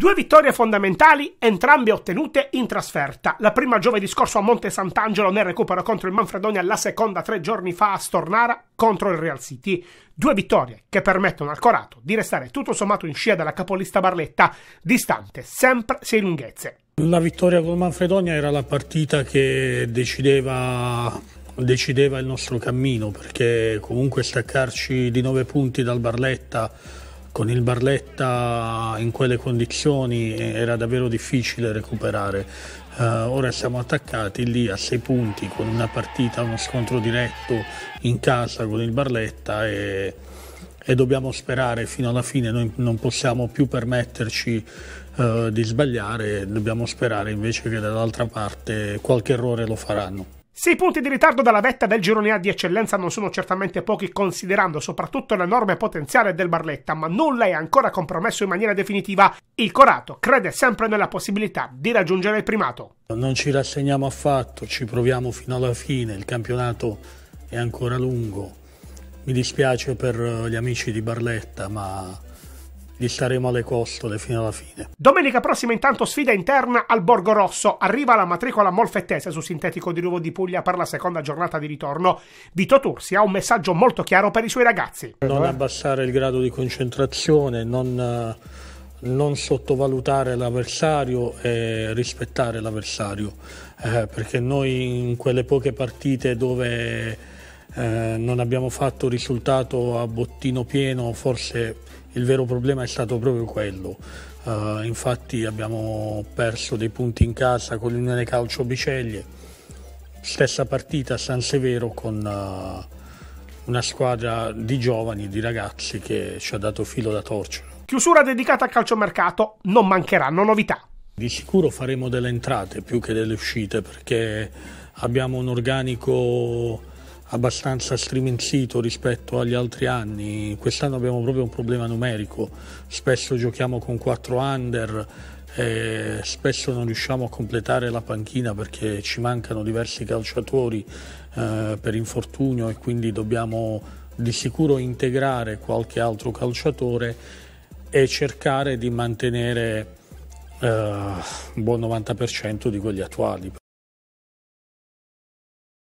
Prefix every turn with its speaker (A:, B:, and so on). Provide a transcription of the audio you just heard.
A: Due vittorie fondamentali, entrambe ottenute in trasferta. La prima giovedì scorso a Monte Sant'Angelo nel recupero contro il Manfredonia, la seconda tre giorni fa a Stornara contro il Real City. Due vittorie che permettono al Corato di restare tutto sommato in scia dalla capolista Barletta, distante sempre sei lunghezze.
B: La vittoria con Manfredonia era la partita che decideva decideva il nostro cammino perché comunque staccarci di 9 punti dal Barletta con il Barletta in quelle condizioni era davvero difficile recuperare. Uh, ora siamo attaccati lì a sei punti con una partita, uno scontro diretto in casa con il Barletta e, e dobbiamo sperare fino alla fine. Noi non possiamo più permetterci uh, di sbagliare, dobbiamo sperare invece che dall'altra parte qualche errore lo faranno.
A: Sei punti di ritardo dalla vetta del girone A di eccellenza non sono certamente pochi considerando soprattutto l'enorme potenziale del Barletta, ma nulla è ancora compromesso in maniera definitiva. Il Corato crede sempre nella possibilità di raggiungere il primato.
B: Non ci rassegniamo affatto, ci proviamo fino alla fine, il campionato è ancora lungo. Mi dispiace per eh, gli amici di Barletta, ma gli staremo alle costole fino alla fine.
A: Domenica prossima intanto sfida interna al Borgo Rosso. Arriva la matricola molfettese su sintetico di Ruvo di Puglia per la seconda giornata di ritorno. Vito Tursi ha un messaggio molto chiaro per i suoi ragazzi. Non
B: abbassare il grado di concentrazione, non, eh, non sottovalutare l'avversario e rispettare l'avversario. Eh, perché noi in quelle poche partite dove... Eh, non abbiamo fatto risultato a bottino pieno, forse il vero problema è stato proprio quello. Uh, infatti abbiamo perso dei punti in casa con l'Unione Calcio Biceglie, stessa partita a San Severo con uh, una squadra di giovani, di ragazzi che ci ha dato filo da torcere.
A: Chiusura dedicata al calciomercato, non mancheranno novità.
B: Di sicuro faremo delle entrate più che delle uscite perché abbiamo un organico abbastanza striminzito rispetto agli altri anni. Quest'anno abbiamo proprio un problema numerico, spesso giochiamo con 4 under, eh, spesso non riusciamo a completare la panchina perché ci mancano diversi calciatori eh, per infortunio e quindi dobbiamo di sicuro integrare qualche altro calciatore e cercare di mantenere eh, un buon 90% di quelli attuali.